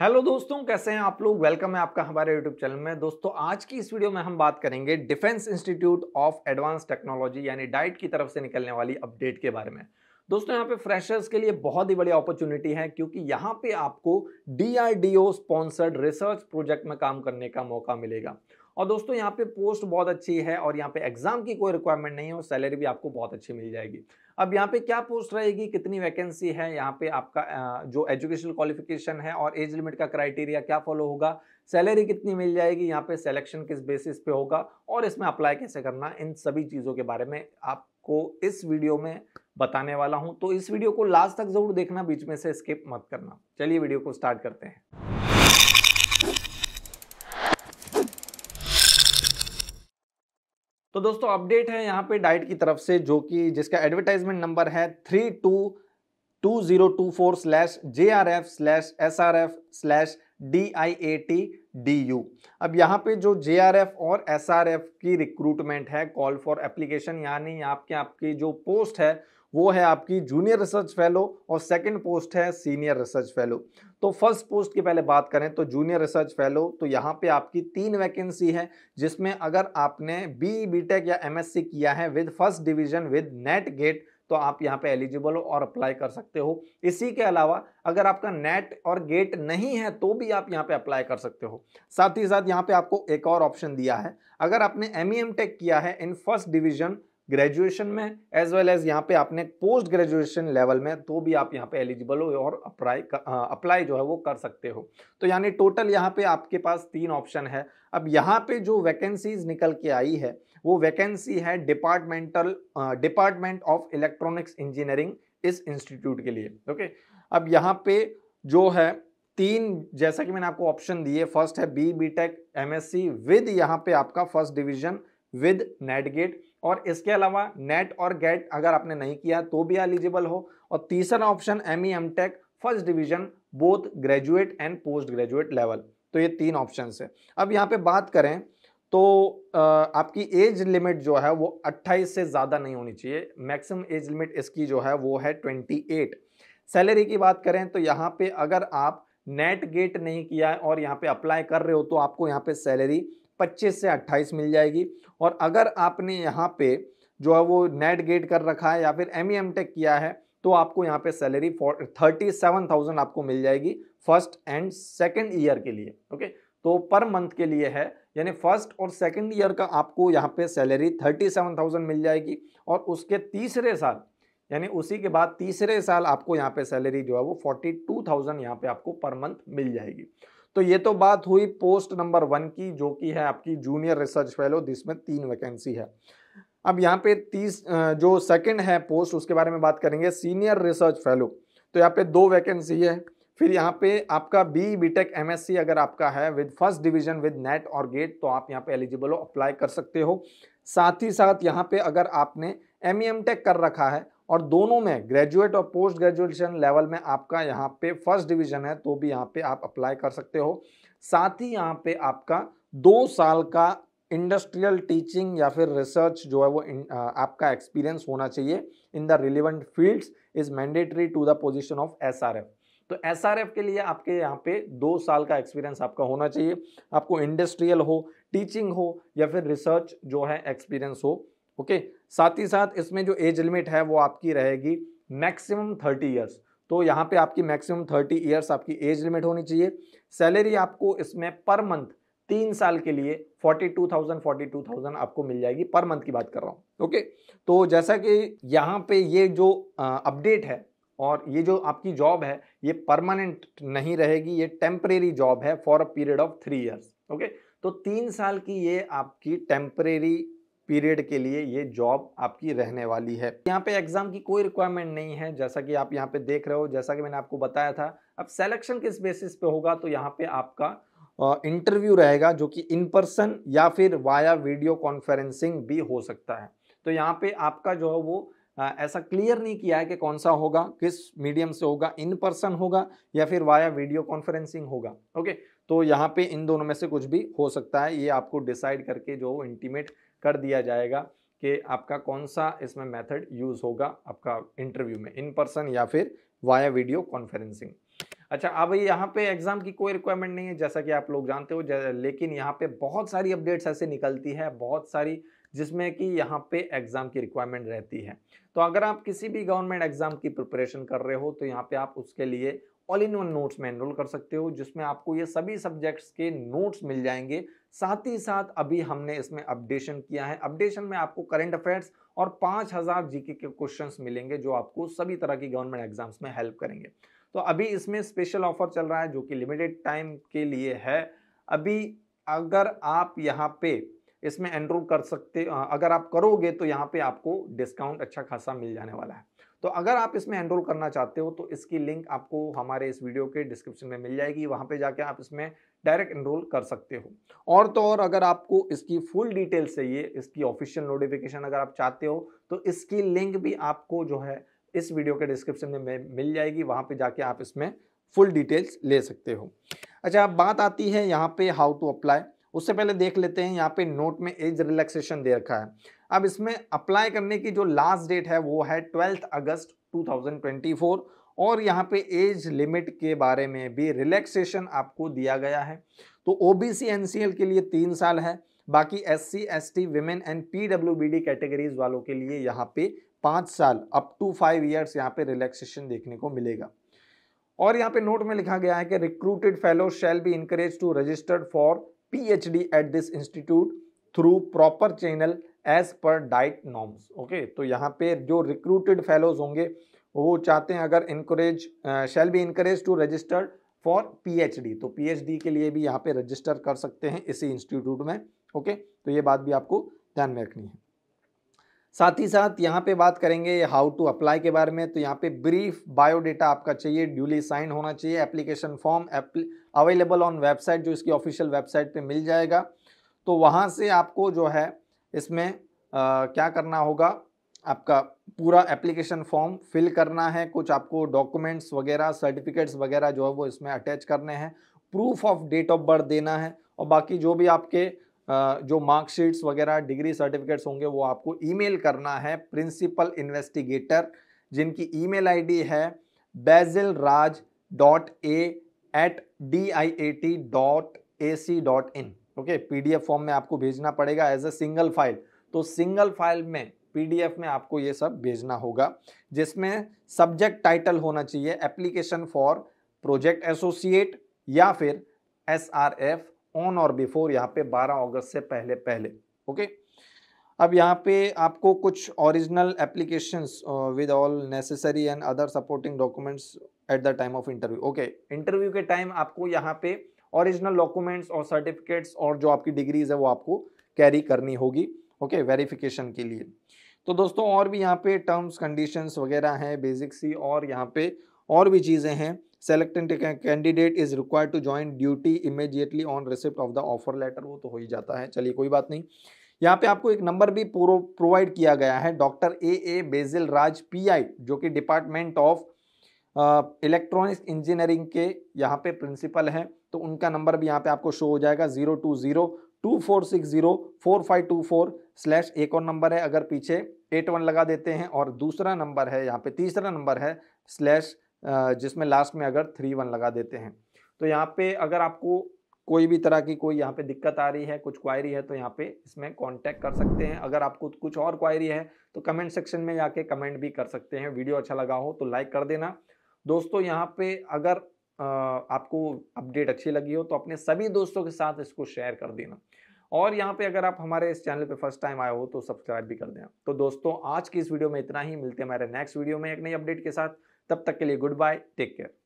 Hello दोस्तों कैसे हैं आप लोग वेलकम है आपका हमारे यूट्यूब चैनल में दोस्तों आज की इस वीडियो में हम बात करेंगे defence institute of advance technology यानी डाइट की तरफ से निकलने वाली अपडेट के बारे में दोस्तों यहाँ पे फ्रेशर्स के लिए बहुत ही बड़ी अपॉर्चुनिटी है क्योंकि यहाँ पे आपको डीआरडीओ स्पॉन्सर्ड रिसर्च प्रोजेक्ट में काम करने का मौका मिलेगा और दोस्तों यहाँ पे पोस्ट बहुत अच्छी है और यहाँ पे एग्जाम की कोई रिक्वायरमेंट नहीं है और सैलरी भी आपको बहुत अच्छी मिल जाएगी अब यहाँ पे क्या पोस्ट रहेगी कितनी वैकेंसी है यहाँ पे आपका जो एजुकेशनल क्वालिफिकेशन है और एज लिमिट का क्राइटेरिया क्या फॉलो होगा सैलरी कितनी मिल जाएगी यहाँ पे सिलेक्शन किस बेसिस पे होगा और इसमें अप्लाई कैसे करना इन सभी चीज़ों के बारे में आपको इस वीडियो में बताने वाला हूँ तो इस वीडियो को लास्ट तक ज़रूर देखना बीच में से स्किप मत करना चलिए वीडियो को स्टार्ट करते हैं तो दोस्तों अपडेट है यहाँ पे डाइट की तरफ से जो कि जिसका एडवर्टाइजमेंट नंबर है three two two zero two four slash J R F slash S R F slash D I A T D U अब यहाँ पे जो जे आर एफ और एस आर एफ की रिक्रूटमेंट है कॉल फॉर एप्लीकेशन यानी आपके आपकी जो पोस्ट है वो है आपकी जूनियर रिसर्च फेलो और सेकंड पोस्ट है सीनियर रिसर्च फेलो तो फर्स्ट पोस्ट की पहले बात करें तो जूनियर रिसर्च फेलो तो यहाँ पे आपकी तीन वैकेंसी है जिसमें अगर आपने बी बीटेक या एमएससी किया है with first division with NET GATE तो आप यहाँ पे एलिजिबल हो और अप्लाई कर सकते हो इसी के अलावा अगर आपका नेट और गेट नहीं है तो भी आप यहाँ पे अप्लाई कर सकते हो साथ ही साथ यहाँ पे आपको एक और ऑप्शन दिया है अगर आपने एम ई एम टेक किया है इन फर्स्ट डिविजन ग्रेजुएशन में एज वेल एज यहाँ पे आपने पोस्ट ग्रेजुएशन लेवल में तो भी आप यहाँ पे एलिजिबल हो और अप्लाई अप्लाई जो है वो कर सकते हो तो यानी टोटल यहाँ पे आपके पास तीन ऑप्शन है अब यहाँ पे जो वैकेंसीज निकल के आई है वो वैकेंसी है departmental department of electronics engineering इस इंस्टीट्यूट के लिए ओके अब यहाँ पे जो है तीन जैसा कि मैंने आपको ऑप्शन दिए फर्स्ट है B B tech M with यहाँ पे आपका फर्स्ट डिविजन विद नेटगेट और इसके अलावा नेट और गेट अगर आपने नहीं किया तो भी एलिजिबल हो और तीसरा option M E M tech first division both graduate and post graduate level तो ये तीन ऑप्शन है अब यहाँ पे बात करें तो आपकी एज लिमिट जो है वो 28 से ज़्यादा नहीं होनी चाहिए मैक्सिमम एज लिमिट इसकी जो है वो है 28 सैलरी की बात करें तो यहाँ पे अगर आप नेट गेट नहीं किया है और यहाँ पे अप्लाई कर रहे हो तो आपको यहाँ पे सैलरी 25 से 28 मिल जाएगी और अगर आपने यहाँ पे जो है वो नेट गेट कर रखा है या फिर एम ई एम टेक किया है तो आपको यहाँ पे सैलरी थर्टी सेवन थाउजेंड आपको मिल जाएगी फर्स्ट एंड सेकेंड ईयर के लिए ओके तो पर मंथ के लिए है यानी फर्स्ट और सेकेंड ईयर का आपको यहाँ पे सैलरी थर्टी सेवन थाउजेंड मिल जाएगी और उसके तीसरे साल यानी उसी के बाद तीसरे साल आपको यहाँ पे सैलरी जो है वो फोर्टी टू थाउजेंड यहाँ पे आपको पर मंथ मिल जाएगी तो ये तो बात हुई पोस्ट नंबर वन की जो कि है आपकी जूनियर रिसर्च फेलो जिसमें तीन वैकेंसी है अब यहाँ पे तीस जो सेकंड है पोस्ट उसके बारे में बात करेंगे सीनियर रिसर्च फेलो तो यहाँ पे दो वैकेंसी है फिर यहाँ पे आपका बी बीटेक एमएससी अगर आपका है with first division with NET और गेट तो आप यहाँ पे एलिजिबल हो अप्लाई कर सकते हो साथ ही साथ यहाँ पे अगर आपने एम टेक e कर रखा है और दोनों में ग्रेजुएट और पोस्ट ग्रेजुएशन लेवल में आपका यहाँ पे फर्स्ट डिवीजन है तो भी यहाँ पे आप अप्लाई कर सकते हो साथ ही यहाँ पे आपका दो साल का इंडस्ट्रियल टीचिंग या फिर रिसर्च जो है वो इन, आ, आपका एक्सपीरियंस होना चाहिए in the relevant fields is mandatory to the position of S तो एस के लिए आपके यहाँ पे दो साल का एक्सपीरियंस आपका होना चाहिए आपको इंडस्ट्रियल हो टीचिंग हो या फिर रिसर्च जो है एक्सपीरियंस हो ओके साथ ही साथ इसमें जो एज लिमिट है वो आपकी रहेगी मैक्सिमम थर्टी ईयर्स तो यहाँ पे आपकी मैक्सिमम थर्टी ईयर्स आपकी एज लिमिट होनी चाहिए सैलरी आपको इसमें पर मंथ तीन साल के लिए forty two thousand forty two thousand आपको मिल जाएगी पर मंथ की बात कर रहा हूँ ओके तो जैसा कि यहाँ पे ये जो अपडेट है और ये जो आपकी जॉब है ये परमानेंट नहीं रहेगी ये टेम्परेरी जॉब है for a period of three years okay तो तीन साल की ये आपकी टेम्परेरी पीरियड के लिए ये जॉब आपकी रहने वाली है यहाँ पे एग्ज़ाम की कोई रिक्वायरमेंट नहीं है जैसा कि आप यहाँ पे देख रहे हो जैसा कि मैंने आपको बताया था अब सेलेक्शन किस बेसिस पे होगा तो यहाँ पे आपका इंटरव्यू रहेगा जो कि इन पर्सन या फिर वाया वीडियो कॉन्फ्रेंसिंग भी हो सकता है तो यहाँ पे आपका जो है वो आ, ऐसा क्लियर नहीं किया है कि कौन सा होगा किस मीडियम से होगा इन पर्सन होगा या फिर वाया वीडियो कॉन्फ्रेंसिंग होगा ओके तो यहाँ पे इन दोनों में से कुछ भी हो सकता है ये आपको डिसाइड करके जो इंटीमेट कर दिया जाएगा कि आपका कौन सा इसमें मेथड यूज़ होगा आपका इंटरव्यू में इन पर्सन या फिर वाया वीडियो कॉन्फ्रेंसिंग अच्छा अब यहाँ पे एग्ज़ाम की कोई रिक्वायरमेंट नहीं है जैसा कि आप लोग जानते हो लेकिन यहाँ पे बहुत सारी अपडेट्स ऐसे निकलती है बहुत सारी जिसमें कि यहाँ पे एग्ज़ाम की रिक्वायरमेंट रहती है तो अगर आप किसी भी गवर्नमेंट एग्ज़ाम की प्रिपरेशन कर रहे हो तो यहाँ पे आप उसके लिए ऑल इन वन नोट्स में एनरोल कर सकते हो जिसमें आपको ये सभी सब्जेक्ट्स के नोट्स मिल जाएंगे साथ ही साथ अभी हमने इसमें अपडेशन किया है अपडेशन में आपको करंट अफेयर्स और पाँच हज़ार जीके के क्वेश्चंस मिलेंगे जो आपको सभी तरह की गवर्नमेंट एग्जाम्स में हेल्प करेंगे तो अभी इसमें स्पेशल ऑफर चल रहा है जो कि लिमिटेड टाइम के लिए है अभी अगर आप यहाँ पे इसमें एनरोल कर सकते अगर आप करोगे तो यहाँ पे आपको डिस्काउंट अच्छा खासा मिल जाने वाला है तो अगर आप इसमें एनरोल करना चाहते हो तो इसकी लिंक आपको हमारे इस वीडियो के डिस्क्रिप्शन में मिल जाएगी वहाँ पे जाके आप इसमें डायरेक्ट एनरोल कर सकते हो और तो और अगर आपको इसकी फुल डिटेल चाहिए इसकी ऑफिशियल नोटिफिकेशन अगर आप चाहते हो तो इसकी लिंक भी आपको जो है इस वीडियो के डिस्क्रिप्शन में मिल जाएगी वहाँ पर जाके आप इसमें फुल डिटेल्स ले सकते हो अच्छा बात आती है यहाँ पे हाउ टू अप्लाई उससे पहले देख लेते हैं यहाँ पे नोट में एज रिलैक्सेशन दे रखा है अब इसमें अप्लाई करने की जो लास्ट डेट है वो है ट्वेल्थ अगस्त 2024 और यहाँ पे एज लिमिट के बारे में भी रिलैक्सेशन आपको दिया गया है तो ओ बी के लिए तीन साल है बाकी S C S T women and P W B D categories वालों के लिए यहाँ पे पाँच साल अप टू फाइव ईयर्स यहाँ पे रिलैक्सेशन देखने को मिलेगा और यहाँ पे नोट में लिखा गया है कि recruited fellow shall be encourage to registered for PhD at this institute through proper channel as per diet norms. Okay okay, तो यहाँ पे जो recruited fellows होंगे वो चाहते हैं अगर encourage uh, shall be encouraged to register for PhD तो PhD के लिए भी यहाँ पे रजिस्टर कर सकते हैं इसी इंस्टीट्यूट में ओके okay? तो ये बात भी आपको ध्यान में रखनी है साथ ही साथ यहाँ पे बात करेंगे हाउ टू अप्लाई के बारे में तो यहाँ पे ब्रीफ बायोडेटा आपका चाहिए ड्यूली साइन होना चाहिए application form available on website जो इसकी ऑफिशियल वेबसाइट पे मिल जाएगा तो वहाँ से आपको जो है इसमें आ, क्या करना होगा आपका पूरा एप्लीकेशन फॉर्म फिल करना है कुछ आपको डॉक्यूमेंट्स वगैरह सर्टिफिकेट्स वगैरह जो है वो इसमें अटैच करने हैं proof of date of birth देना है और बाकी जो भी आपके जो मार्कशीट्स वगैरह डिग्री सर्टिफिकेट्स होंगे वो आपको ईमेल करना है प्रिंसिपल इन्वेस्टिगेटर जिनकी ईमेल आईडी है Basil Raj dot A at D I A T dot A C dot in okay PDF form में आपको भेजना पड़ेगा एज ए सिंगल फाइल तो सिंगल फाइल में पीडीएफ में आपको ये सब भेजना होगा जिसमें सब्जेक्ट टाइटल होना चाहिए एप्लीकेशन फॉर प्रोजेक्ट एसोसिएट या फिर S R F on or before यहाँ पे 12 अगस्त से पहले पहले ओके अब यहाँ पे आपको कुछ original applications with all necessary and other supporting documents at the time of interview okay interview के टाइम आपको यहाँ पे ओरिजिनल डॉक्यूमेंट्स और सर्टिफिकेट्स और जो आपकी डिग्रीज है वो आपको कैरी करनी होगी ओके okay, वेरिफिकेशन के लिए तो दोस्तों और भी यहाँ पे टर्म्स कंडीशंस वगैरह हैं बेसिक सी और यहाँ पे और भी चीज़ें हैं selected candidate is required to join duty immediately on receipt of the offer letter वो तो हो ही जाता है चलिए कोई बात नहीं यहाँ पे आपको एक नंबर भी प्रोवाइड किया गया है डॉक्टर ए ए बेजिल राज आई जो कि डिपार्टमेंट ऑफ इलेक्ट्रॉनिक्स इंजीनियरिंग के यहाँ पे प्रिंसिपल हैं तो उनका नंबर भी यहाँ पे आपको शो हो जाएगा zero two zero two four six zero four five two four slash एक और नंबर है अगर पीछे एट वन लगा देते हैं और दूसरा नंबर है यहाँ पे तीसरा नंबर है स्लैश जिसमें लास्ट में अगर थ्री वन लगा देते हैं तो यहाँ पे अगर आपको कोई भी तरह की कोई यहाँ पे दिक्कत आ रही है कुछ क्वायरी है तो यहाँ पे इसमें कांटेक्ट कर सकते हैं अगर आपको कुछ और क्वायरी है तो कमेंट सेक्शन में जाके कमेंट भी कर सकते हैं वीडियो अच्छा लगा हो तो लाइक कर देना दोस्तों यहाँ पे अगर आपको अपडेट अच्छी लगी हो तो अपने सभी दोस्तों के साथ इसको शेयर कर देना और यहाँ पे अगर आप हमारे इस चैनल पे फर्स्ट टाइम आए हो तो सब्सक्राइब भी कर देना तो दोस्तों आज की इस वीडियो में इतना ही मिलते हैं हमारे नेक्स्ट वीडियो में एक नई अपडेट के साथ तब तक के लिए गुड बाय टेक केयर